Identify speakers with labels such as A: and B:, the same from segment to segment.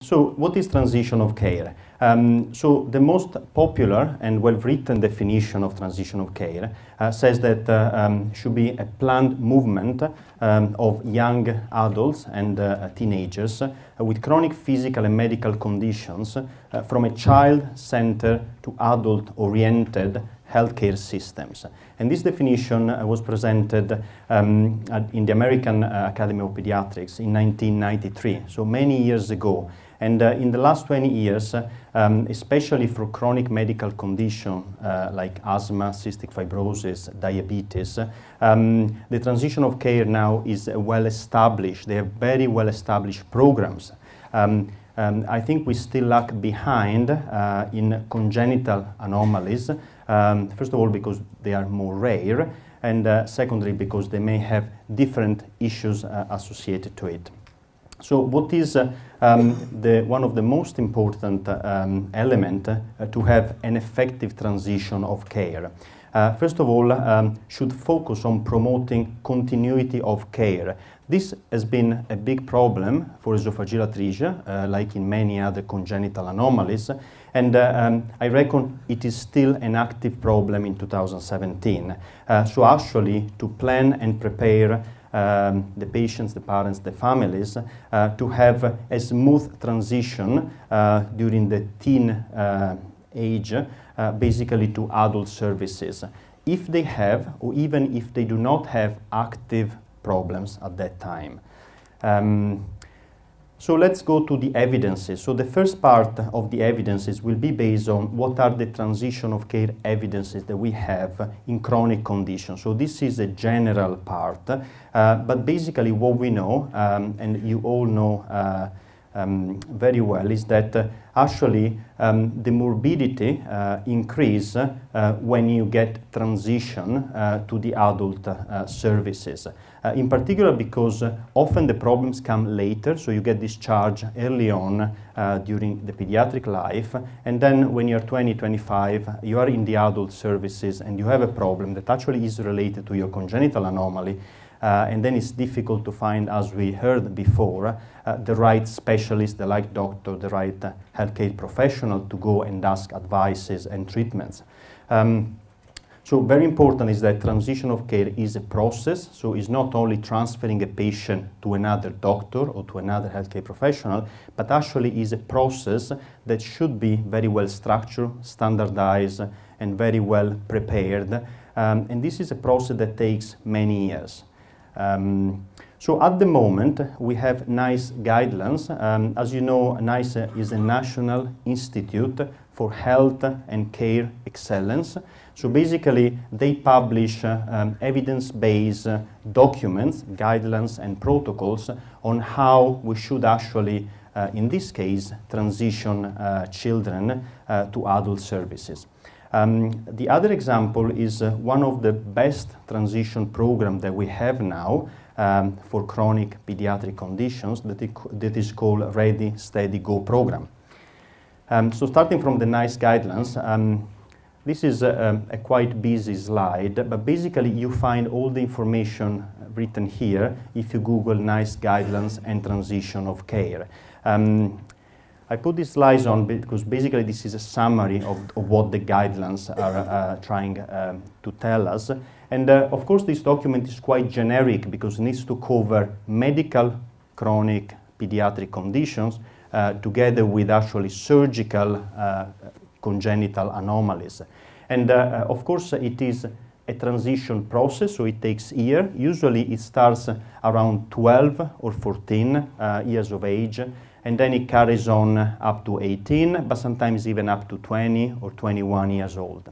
A: So what is transition of care? Um, so the most popular and well-written definition of transition of care uh, says that uh, um, should be a planned movement um, of young adults and uh, teenagers uh, with chronic physical and medical conditions uh, from a child-centered to adult-oriented healthcare systems. And this definition uh, was presented um, at, in the American uh, Academy of Pediatrics in 1993, so many years ago. And uh, in the last 20 years, uh, um, especially for chronic medical conditions uh, like asthma, cystic fibrosis, diabetes, um, the transition of care now is well established. They have very well established programs. Um, um, I think we still lag behind uh, in congenital anomalies. Um, first of all, because they are more rare, and uh, secondly, because they may have different issues uh, associated to it. So what is uh, um, the, one of the most important uh, um, element uh, to have an effective transition of care? Uh, first of all, um, should focus on promoting continuity of care. This has been a big problem for esophageal atresia, uh, like in many other congenital anomalies, and uh, um, I reckon it is still an active problem in 2017. so actually, to plan and prepare um, the patients, the parents, the families, uh, to have a smooth transition uh, during the teen uh, age, uh, basically to adult services. If they have, or even if they do not have active problems at that time. Um, so let's go to the evidences. So the first part of the evidences will be based on what are the transition of care evidences that we have in chronic conditions. So this is a general part, uh, but basically what we know, um, and you all know uh, um, very well, is that uh, actually um, the morbidity uh, increase uh, when you get transition uh, to the adult services uh, in particular because uh, often the problems come later, so you get discharged early on uh, during the pediatric life, and then when you're 20, 25, you are in the adult services and you have a problem that actually is related to your congenital anomaly, uh, and then it's difficult to find, as we heard before, uh, the right specialist, the right doctor, the right uh, healthcare professional to go and ask advices and treatments. Um, so very important is that transition of care is a process, so it's not only transferring a patient to another doctor or to another healthcare professional, but actually is a process that should be very well structured, standardized, and very well prepared. Um, and this is a process that takes many years. Um, so at the moment, we have NICE guidelines. Um, as you know, NICE is a National Institute for Health and Care Excellence. So basically, they publish um, evidence-based documents, guidelines, and protocols on how we should actually, uh, in this case, transition uh, children uh, to adult services. Um, the other example is uh, one of the best transition programs that we have now um, for chronic pediatric conditions that, it, that is called Ready, Steady, Go program. Um, so starting from the NICE guidelines, um, this is a, um, a, quite busy slide, but basically you find all the information written here if you Google NICE guidelines and transition of care. Um, I put these slides on because basically this is a summary of, of what the guidelines are uh, trying um, to tell us. And uh, of course this document is quite generic because it needs to cover medical, chronic, pediatric conditions uh, together with actually surgical uh, congenital anomalies. And uh, uh, of course, uh, it is a transition process, so it takes year. Usually it starts around 12 or 14 uh, years of age, and then it carries on up to 18, but sometimes even up to 20 or 21 years old.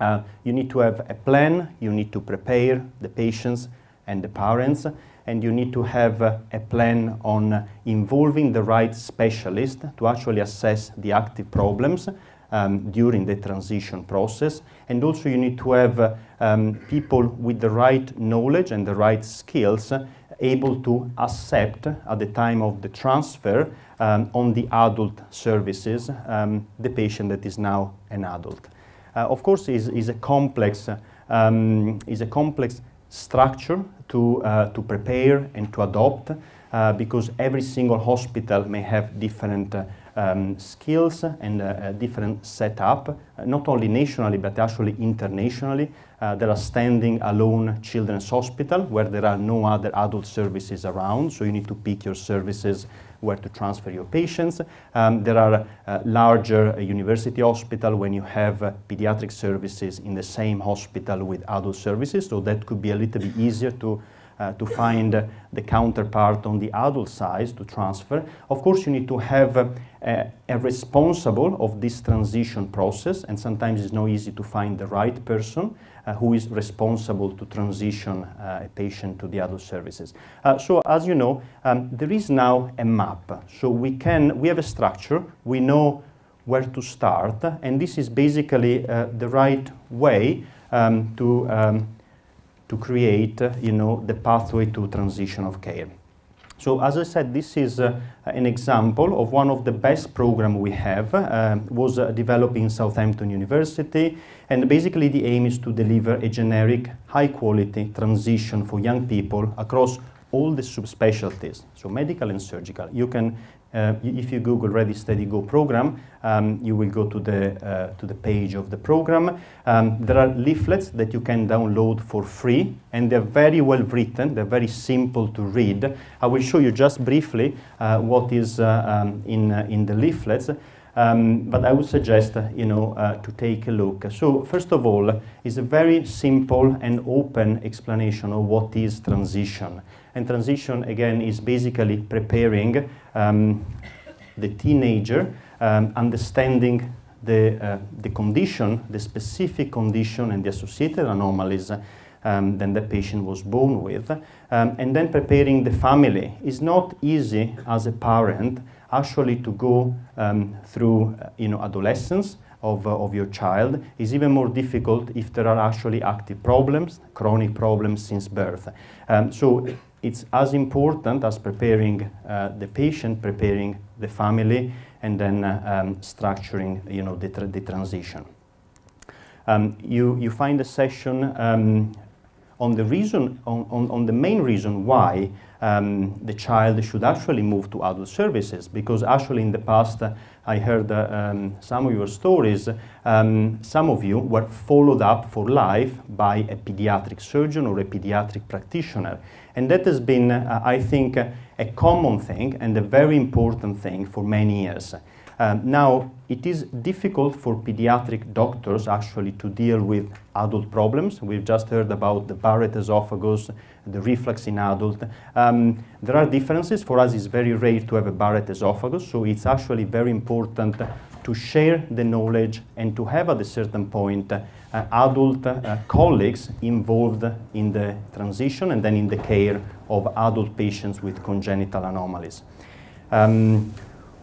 A: Uh, you need to have a plan, you need to prepare the patients and the parents, and you need to have uh, a plan on involving the right specialist to actually assess the active problems um, during the transition process. And also you need to have um, people with the right knowledge and the right skills uh, able to accept at the time of the transfer um, on the adult services um, the patient that is now an adult. Uh, of course, is is a complex um, is a complex structure to uh, to prepare and to adopt uh, because every single hospital may have different uh, um, skills and uh, different setup, uh, not only nationally but actually internationally. Uh, there are standing alone children's hospital where there are no other adult services around, so you need to pick your services where to transfer your patients. Um, there are uh, larger uh, university hospital when you have uh, pediatric services in the same hospital with adult services, so that could be a little bit easier to uh, to find the counterpart on the adult side to transfer. Of course, you need to have a, uh, a responsible of this transition process, and sometimes it's not easy to find the right person uh, who is responsible to transition uh, a patient to the adult services. Uh, so as you know, um, there is now a map. So we can, we have a structure, we know where to start, and this is basically uh, the right way um, to um, to create, you know, the pathway to transition of care. So as I said, this is uh, an example of one of the best programs we have, uh, was uh, developed in Southampton University, and basically the aim is to deliver a generic, high-quality transition for young people across all the subspecialties, so medical and surgical. You can uh, if you Google Ready Steady Go program, um, you will go to the, uh, to the page of the program. Um, there are leaflets that you can download for free, and they're very well written, they're very simple to read. I will show you just briefly uh, what is uh, um, in, uh, in the leaflets. Um, but I would suggest, uh, you know, to take a look. So first of all, it's a very simple and open explanation of what is transition. And transition, again, is basically preparing um, the teenager, um, understanding the, uh, the condition, the specific condition and the associated anomalies um, than the patient was born with, um, and then preparing the family. It's not easy as a parent actually to go um, through uh, you know, adolescence of, uh, of your child. It's even more difficult if there are actually active problems, chronic problems since birth. Um, so it's as important as preparing uh, the patient, preparing the family, and then uh, um, structuring you know, the, tra the transition. Um, you, you find a session um, on the reason, on, on, on the main reason why um, the child should actually move to adult services, because actually in the past uh, I heard uh, um, some of your stories. Um, some of you were followed up for life by a pediatric surgeon or a pediatric practitioner, and that has been, uh, I think, a common thing and a very important thing for many years. Um, now, it is difficult for pediatric doctors actually to deal with adult problems. We've just heard about the Barrett esophagus, the reflux in adult. Um, there are differences. For us, it's very rare to have a Barrett esophagus, so it's actually very important to share the knowledge and to have at a certain point uh, adult uh, colleagues involved in the transition and then in the care of adult patients with congenital anomalies. Um,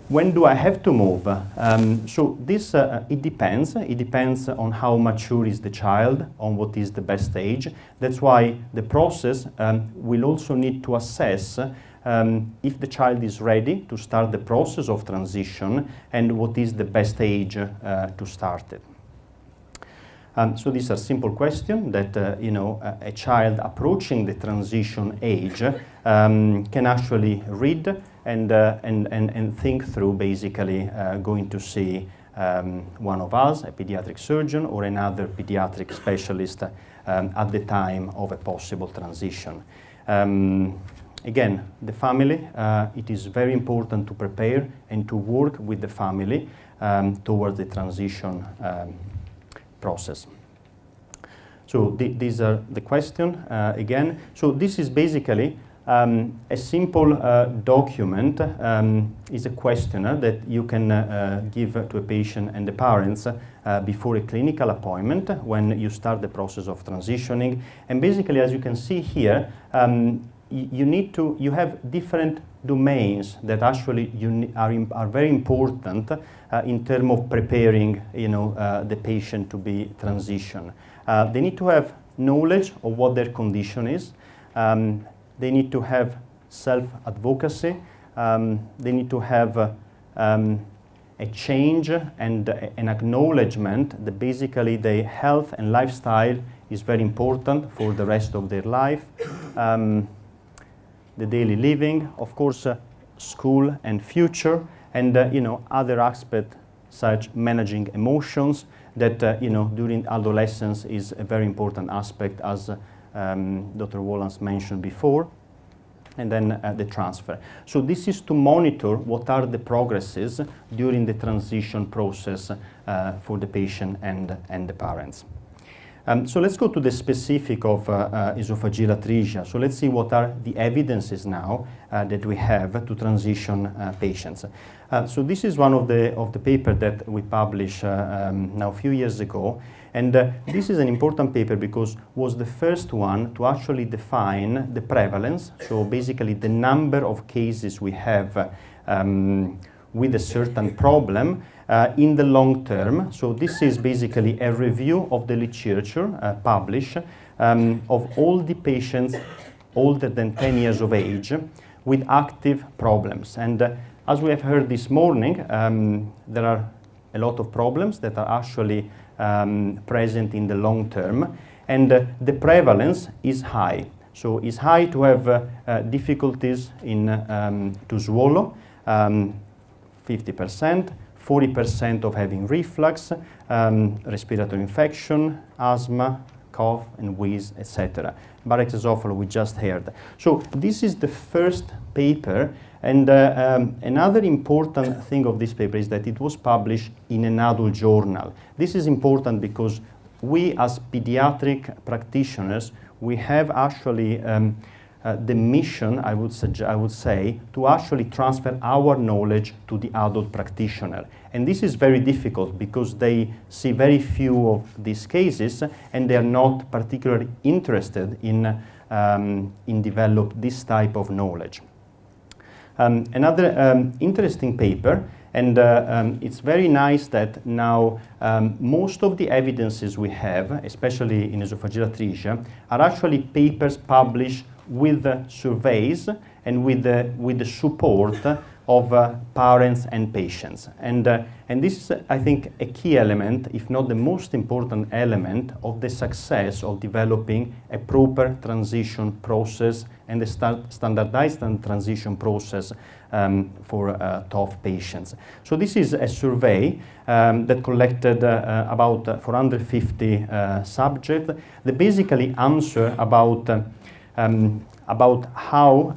A: when do I have to move? Um, so this, uh, uh, it depends. It depends on how mature is the child, on what is the best age. That's why the process um, will also need to assess um, if the child is ready to start the process of transition and what is the best age uh, to start it. Um, so these are simple questions that uh, you know a, a, child approaching the transition age um, can actually read and, uh, and, and, and think through basically uh, going to see um, one of us, a pediatric surgeon, or another pediatric specialist um, at the time of a possible transition. Um, again, the family, uh, it is very important to prepare and to work with the family um, towards the transition um, process. So th these are the question uh, again. So this is basically um, a simple uh, document um, is a questionnaire that you can uh, uh, give to a patient and the parents uh, before a clinical appointment when you start the process of transitioning. And basically, as you can see here, um, you need to, you have different domains that actually are, are very important uh, in terms of preparing, you know, uh, the patient to be transitioned. they need to have knowledge of what their condition is, um, they need to have self-advocacy. Um, they need to have uh, um, a change and uh, an acknowledgement that basically their health and lifestyle is very important for the rest of their life. Um, the daily living, of course, uh, school and future, and uh, you know other aspects such managing emotions that uh, you know during adolescence is a very important aspect as uh, um, Dr. Wallens mentioned before, and then uh, the transfer. So this is to monitor what are the progresses during the transition process uh, for the patient and, and the parents. Um, so let's go to the specific of uh, uh esophageal atresia. So let's see what are the evidences now uh, that we have to transition uh, patients. so this is one of the, of the paper that we published um, now a few years ago, and uh, this is an important paper because was the first one to actually define the prevalence, so basically the number of cases we have um, with a certain problem uh, in the long term. So this is basically a review of the literature uh, published um, of all the patients older than 10 years of age with active problems. And uh, as we have heard this morning, um, there are a lot of problems that are actually um, present in the long term, and uh, the prevalence is high. So it's high to have uh, uh difficulties in, um, to swallow, 50%, um, 40% of having reflux, um, respiratory infection, asthma, cough and wheeze, etc. Barrett's esophagus we just heard. So this is the first paper and uh, um, another important thing of this paper is that it was published in an adult journal. This is important because we as pediatric practitioners, we have actually um, uh, the mission, I would, I would say, to actually transfer our knowledge to the adult practitioner. And this is very difficult because they see very few of these cases and they are not particularly interested in, um, in develop this type of knowledge. Um, another um, interesting paper and uh, um, it's very nice that now um, most of the evidences we have, especially in esophageal atresia, are actually papers published with uh, surveys and with, uh, with the support of uh, parents and patients. And, uh, and this is, uh, I think, a key element, if not the most important element, of the success of developing a proper transition process and a st standardized transition process um, for uh, TOF patients. So this is a survey um, that collected uh, uh, about 450 subjects They basically answer about um, about how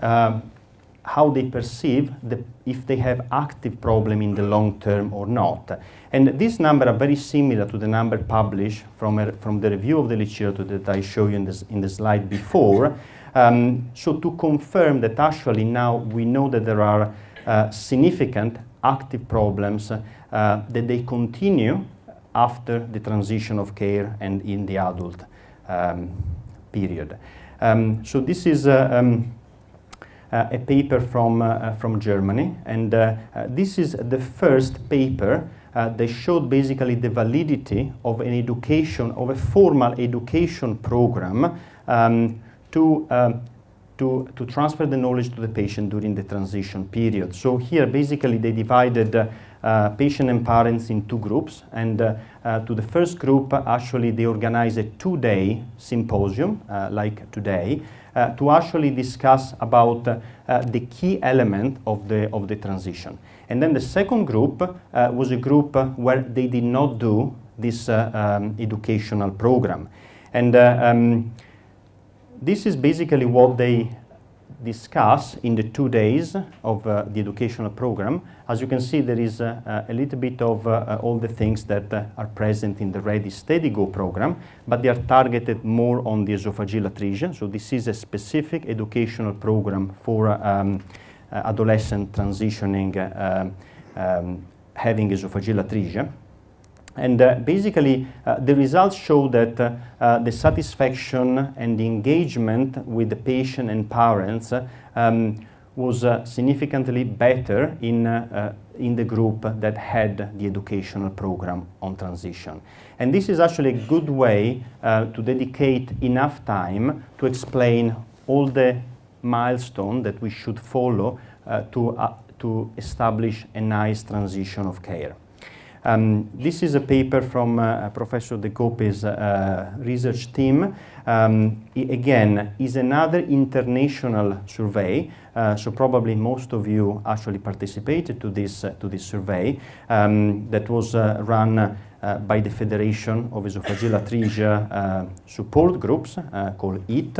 A: how they perceive the, if they have active problem in the long term or not. And these numbers are very similar to the number published from, a, from the review of the literature that I showed you in, this, in the slide before. Um, so to confirm that actually now we know that there are uh, significant active problems uh, that they continue after the transition of care and in the adult um, period. Um, so this is uh, um, uh, a paper from, uh, uh, from Germany. And this is the first paper uh, they showed basically the validity of an education, of a formal education program um, to, uh, to, to, transfer the knowledge to the patient during the transition period. So here basically they divided uh, patient and parents in two groups and to the first group actually they organized a two-day symposium like today uh, to actually discuss about uh, the key element of the, of the transition. And then the second group uh, was a group uh, where they did not do this um, educational program. And um, this is basically what they discuss in the two days of uh, the educational program. As you can see, there is uh, uh a little bit of uh, uh all the things that uh, are present in the Ready Steady Go program, but they are targeted more on the esophageal atresia. So this is a specific educational program for um, adolescent transitioning um, um, having esophageal atresia. And uh, basically, uh, the results show that uh, uh, the satisfaction and the engagement with the patient and parents uh, um, was uh, significantly better in, in the group that had the educational program on transition. And this is actually a good way to dedicate enough time to explain all the milestones that we should follow to, to establish a nice transition of care. Um, this is a paper from uh, Professor De Cope's uh, research team. Um, again, is another international survey, uh, so probably most of you actually participated to this, uh, to this survey um, that was uh, run uh, by the Federation of Esophageal Atresia uh, support groups uh, called EAT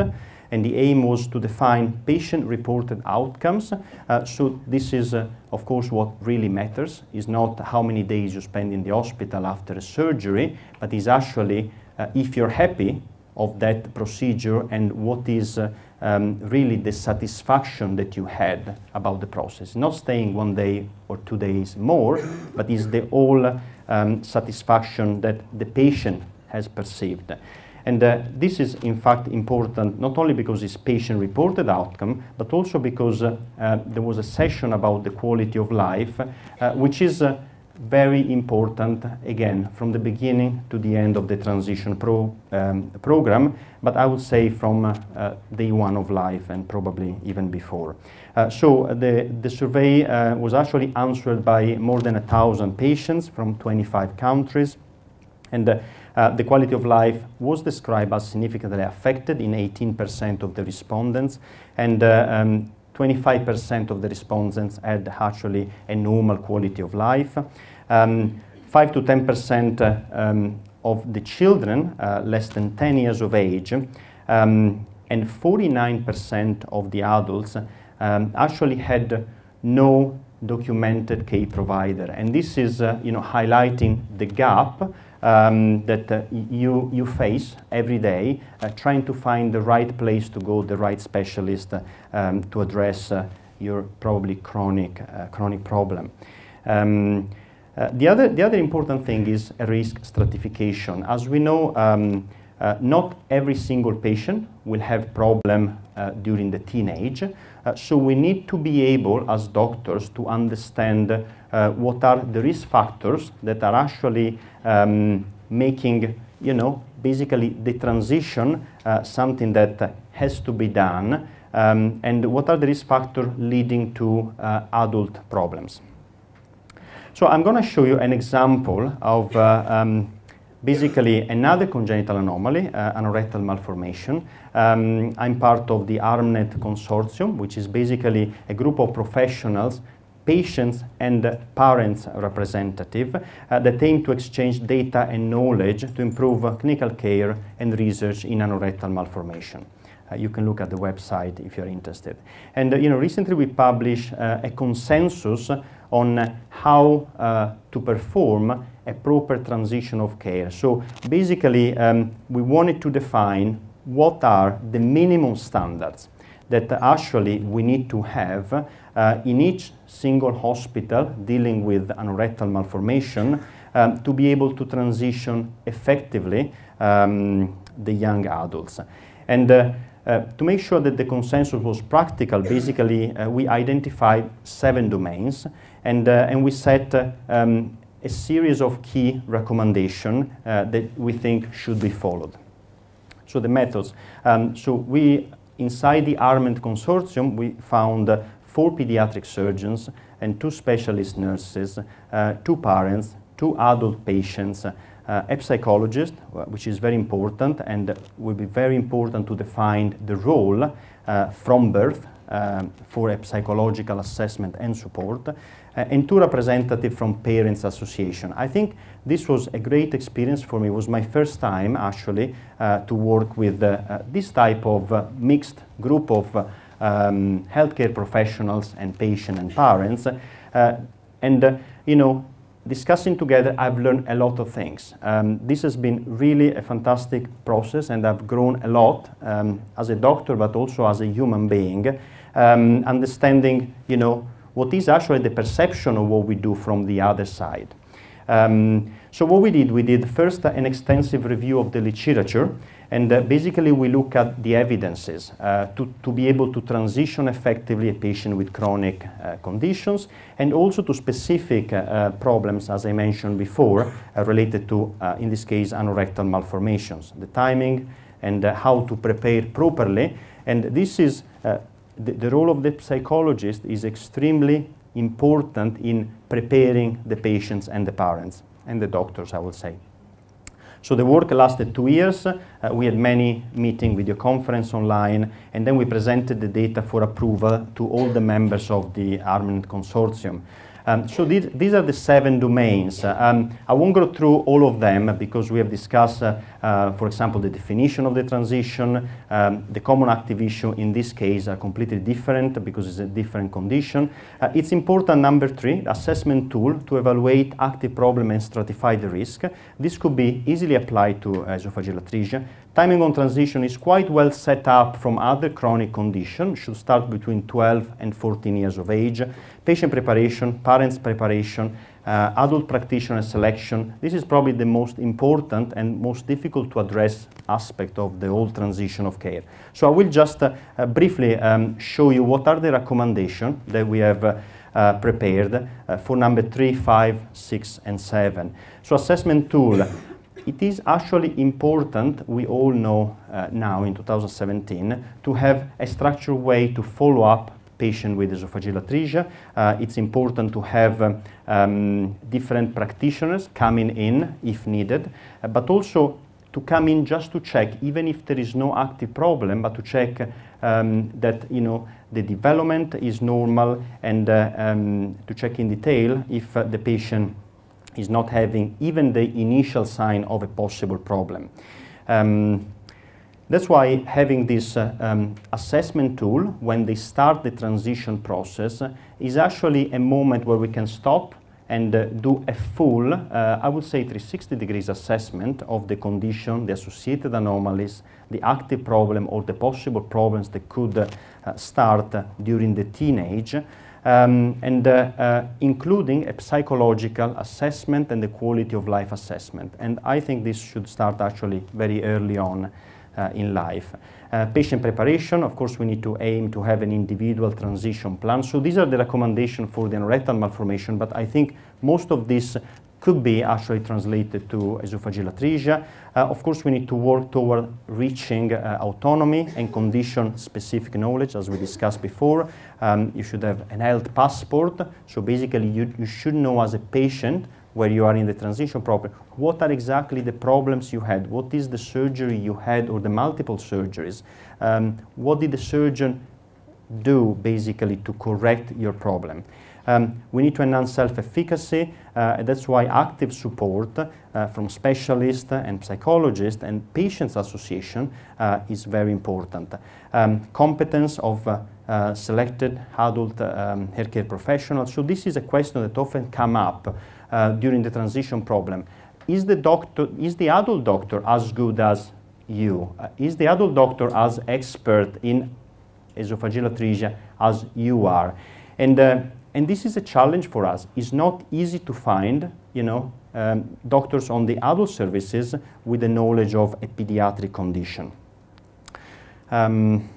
A: and the aim was to define patient-reported outcomes. Uh, so this is, uh, of course, what really matters. is not how many days you spend in the hospital after a surgery, but is actually uh, if you're happy of that procedure and what is um, really the satisfaction that you had about the process. Not staying one day or two days more, but is the all um, satisfaction that the patient has perceived. And uh, this is in fact important not only because it's patient reported outcome, but also because uh, uh, there was a session about the quality of life, uh, which is uh, very important, again, from the beginning to the end of the transition pro, um, program, but I would say from uh, day one of life and probably even before. Uh, so uh, the, the survey uh, was actually answered by more than a thousand patients from 25 countries, and uh, the quality of life was described as significantly affected in 18% of the respondents, and um, 25% of the respondents had actually a normal quality of life. Um, 5 to 10% uh, um, of the children uh, less than 10 years of age um, and 49% of the adults um, actually had no documented care provider. And this is, uh, you know, highlighting the gap um, that uh, you, you face every day, uh, trying to find the right place to go, the right specialist uh, um, to address uh, your probably chronic, uh, chronic problem. Um, the, other, the other important thing is risk stratification. As we know, um, uh, not every single patient will have problem uh, during the teenage, uh, so we need to be able as doctors to understand uh, what are the risk factors that are actually um, making, you know, basically the transition uh, something that has to be done um, and what are the risk factors leading to uh, adult problems. So I'm going to show you an example of um, basically another congenital anomaly, uh, malformation. Um, I'm part of the ARMNet consortium, which is basically a group of professionals patients and parents representative uh, that aim to exchange data and knowledge to improve clinical care and research in anorectal malformation. Uh, you can look at the website if you're interested. And uh, you know, recently we published uh, a consensus on how to perform a proper transition of care. So basically, um, we wanted to define what are the minimum standards that actually we need to have uh, in each single hospital dealing with anorectal malformation um, to be able to transition effectively um, the young adults. And uh, uh, to make sure that the consensus was practical, basically uh, we identified seven domains and, uh, and we set uh, um, a series of key recommendations uh, that we think should be followed. So the methods. Um, so we, inside the Arment Consortium, we found four pediatric surgeons and two specialist nurses, two parents, two adult patients, uh, psychologist, uh, which is very important and will be very important to define the role uh, from birth um, for a psychological assessment and support, uh, and two representatives from Parents Association. I think this was a great experience for me. It was my first time, actually, uh, to work with uh, this type of mixed group of um, healthcare professionals and patients and parents. and, you know, discussing together, I've learned a lot of things. Um, this has been really a fantastic process and I've grown a lot um, as a doctor, but also as a human being, um, understanding, you know, what is actually the perception of what we do from the other side. Um, so what we did, we did first an extensive review of the literature, and uh, basically we look at the evidences uh, to, to be able to transition effectively a patient with chronic uh, conditions and also to specific uh, uh, problems, as I mentioned before, uh, related to, in this case, anorectal malformations, the timing and how to prepare properly. And this is, the, the role of the psychologist is extremely important in preparing the patients and the parents and the doctors, I would say. So the work lasted two years. Uh, we had many meetings, video conference online, and then we presented the data for approval to all the members of the Armament Consortium. Um, so these, these are the seven domains. Uh, um, I won't go through all of them because we have discussed, uh, uh, for example, the definition of the transition. Um, the common active issue in this case are completely different because it's a different condition. Uh, it's important, number three, assessment tool to evaluate active problem and stratify the risk. This could be easily applied to uh, esophageal atresia Timing on transition is quite well set up from other chronic conditions, should start between 12 and 14 years of age. Patient preparation, parents preparation, uh, adult practitioner selection. This is probably the most important and most difficult to address aspect of the whole transition of care. So I will just uh, uh, briefly um, show you what are the recommendations that we have uh, uh, prepared uh, for number 3, 5, 6 and 7. So assessment tool, it is actually important, we all know uh, now in 2017, to have a structured way to follow up patient with esophageal atresia. Uh, it's important to have um, um, different practitioners coming in if needed, uh, but also to come in just to check, even if there is no active problem, but to check um, that you know the development is normal and uh, um, to check in detail if uh, the patient is not having even the initial sign of a possible problem. Um, that's why having this uh, um, assessment tool when they start the transition process uh, is actually a moment where we can stop and uh, do a full, uh, I would say 360 degrees assessment of the condition, the associated anomalies, the active problem or the possible problems that could uh, start during the teenage um, and uh, uh, including a psychological assessment and the quality of life assessment. And I think this should start actually very early on uh, in life. Uh, patient preparation, of course, we need to aim to have an individual transition plan. So these are the recommendations for the rectal malformation, but I think most of these could be actually translated to esophageal atresia. Uh, of course, we need to work toward reaching uh, autonomy and condition-specific knowledge, as we discussed before. Um, you should have an health passport. So basically, you, you should know as a patient where you are in the transition problem, what are exactly the problems you had? What is the surgery you had or the multiple surgeries? Um, what did the surgeon do basically to correct your problem? Um, we need to enhance self-efficacy. Uh, and that's why active support uh, from specialists and psychologists and patients association uh, is very important. Um, competence of uh, selected adult um, healthcare professionals. So this is a question that often come up uh, during the transition problem. Is the doctor, is the adult doctor as good as you? Uh, is the adult doctor as expert in esophageal atresia as you are? And and this is a challenge for us. It's not easy to find, you know, um, doctors on the adult services with the knowledge of a pediatric condition. Um,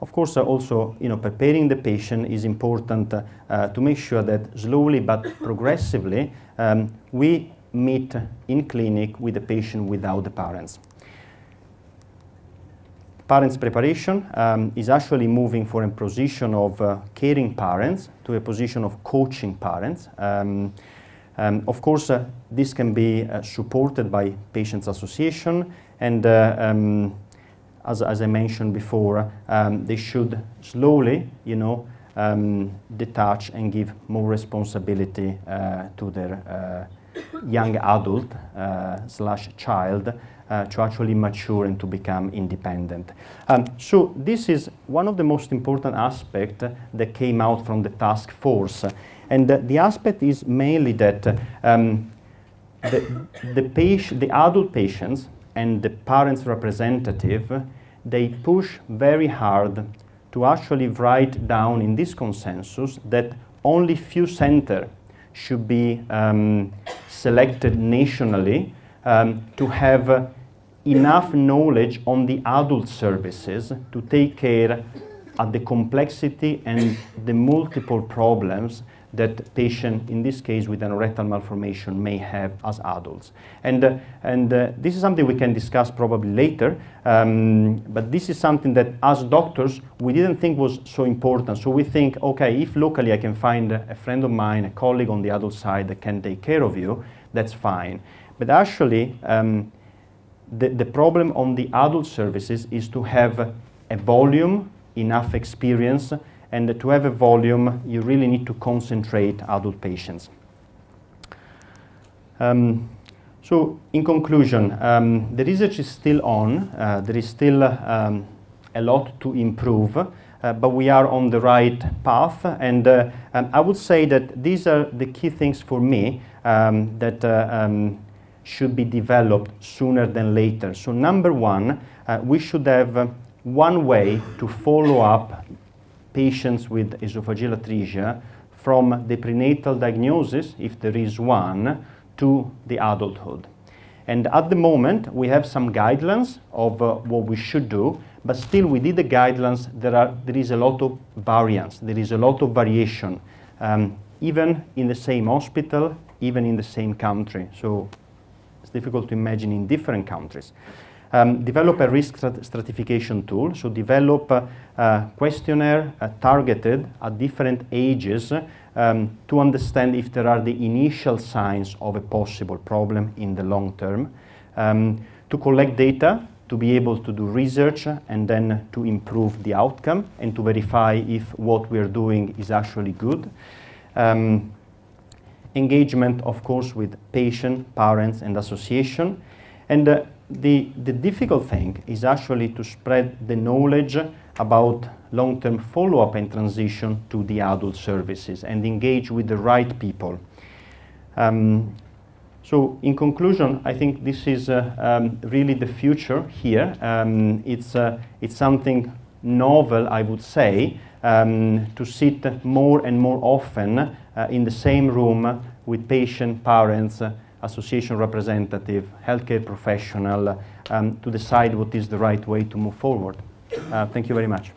A: of course, uh, also, you know, preparing the patient is important uh, uh, to make sure that slowly but progressively um, we meet in clinic with the patient without the parents parents' preparation um, is actually moving from a position of uh, caring parents to a position of coaching parents. Um, um, of course, uh, this can be uh, supported by patients' association, and uh, um, as, as, I mentioned before, um, they should slowly, you know, um, detach and give more responsibility uh, to their uh, young adult slash child uh, to actually mature and to become independent. Um, so this is one of the most important aspects that came out from the task force. And uh, the aspect is mainly that um, the, the, the adult patients and the parents' representative, they push very hard to actually write down in this consensus that only few centers should be um, selected nationally um, to have uh, enough knowledge on the adult services to take care of the complexity and the multiple problems that patient, in this case with an rectal malformation, may have as adults. And, uh, and uh, this is something we can discuss probably later, um, but this is something that as doctors we didn't think was so important. So we think, okay, if locally I can find a friend of mine, a colleague on the adult side that can take care of you, that's fine. But actually, um, the, the problem on the adult services is to have a volume, enough experience, and to have a volume, you really need to concentrate adult patients. Um, so, in conclusion, um, the research is still on. Uh, there is still um, a lot to improve, uh, but we are on the right path. And uh, um, I would say that these are the key things for me um, that uh, um, should be developed sooner than later. So number one, uh, we should have uh, one way to follow up patients with esophageal atresia from the prenatal diagnosis, if there is one, to the adulthood. And at the moment, we have some guidelines of uh, what we should do, but still within the guidelines, there, are, there is a lot of variance, there is a lot of variation, um, even in the same hospital, even in the same country. So it's difficult to imagine in different countries. Um, develop a risk stratification tool, so develop a, uh, a questionnaire uh, targeted at different ages um, to understand if there are the initial signs of a possible problem in the long term, um, to collect data, to be able to do research and then to improve the outcome and to verify if what we are doing is actually good. Um, engagement, of course, with patient, parents, and association. And uh, the, the difficult thing is actually to spread the knowledge about long-term follow-up and transition to the adult services and engage with the right people. Um, so in conclusion, I think this is uh, um, really the future here. Um, it's, uh, it's something novel, I would say, um, to sit more and more often uh, in the same room with patient, parents, uh, association representative, healthcare professional, um, to decide what is the right way to move forward. Uh, thank you very much.